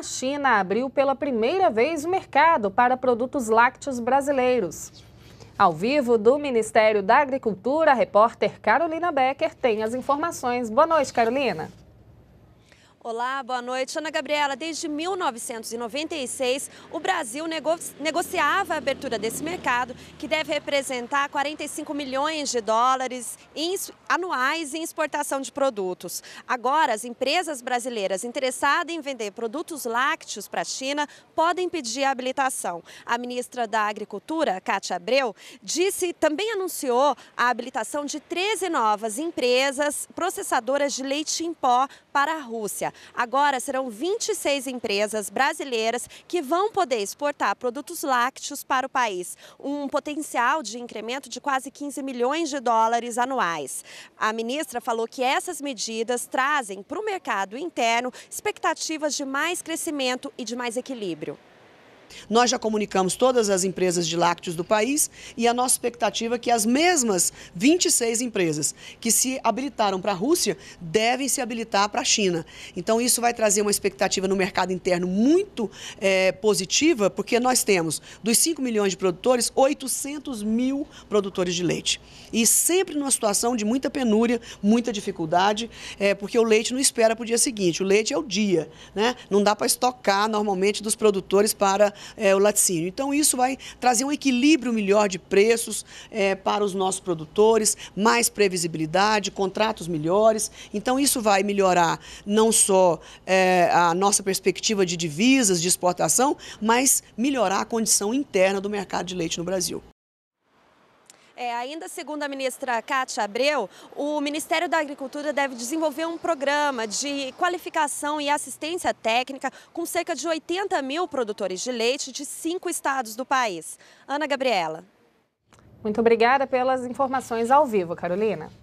a China abriu pela primeira vez o mercado para produtos lácteos brasileiros. Ao vivo do Ministério da Agricultura, a repórter Carolina Becker tem as informações. Boa noite, Carolina. Olá, boa noite. Ana Gabriela, desde 1996, o Brasil negociava a abertura desse mercado, que deve representar 45 milhões de dólares anuais em exportação de produtos. Agora, as empresas brasileiras interessadas em vender produtos lácteos para a China podem pedir a habilitação. A ministra da Agricultura, Kátia Abreu, disse, também anunciou a habilitação de 13 novas empresas processadoras de leite em pó para a Rússia. Agora, serão 26 empresas brasileiras que vão poder exportar produtos lácteos para o país, um potencial de incremento de quase 15 milhões de dólares anuais. A ministra falou que essas medidas trazem para o mercado interno expectativas de mais crescimento e de mais equilíbrio. Nós já comunicamos todas as empresas de lácteos do país e a nossa expectativa é que as mesmas 26 empresas que se habilitaram para a Rússia devem se habilitar para a China. Então, isso vai trazer uma expectativa no mercado interno muito é, positiva, porque nós temos, dos 5 milhões de produtores, 800 mil produtores de leite. E sempre numa situação de muita penúria, muita dificuldade, é, porque o leite não espera para o dia seguinte. O leite é o dia, né? Não dá para estocar normalmente dos produtores para é, o laticínio. Então, isso vai trazer um equilíbrio melhor de preços é, para os nossos produtores, mais previsibilidade, contratos melhores. Então, isso vai melhorar não só é, a nossa perspectiva de divisas, de exportação, mas melhorar a condição interna do mercado de leite no Brasil. É, ainda segundo a ministra Cátia Abreu, o Ministério da Agricultura deve desenvolver um programa de qualificação e assistência técnica com cerca de 80 mil produtores de leite de cinco estados do país. Ana Gabriela. Muito obrigada pelas informações ao vivo, Carolina.